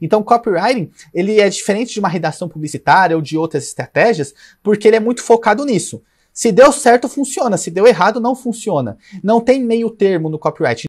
Então, copywriting, ele é diferente de uma redação publicitária ou de outras estratégias, porque ele é muito focado nisso. Se deu certo, funciona. Se deu errado, não funciona. Não tem meio termo no copyright.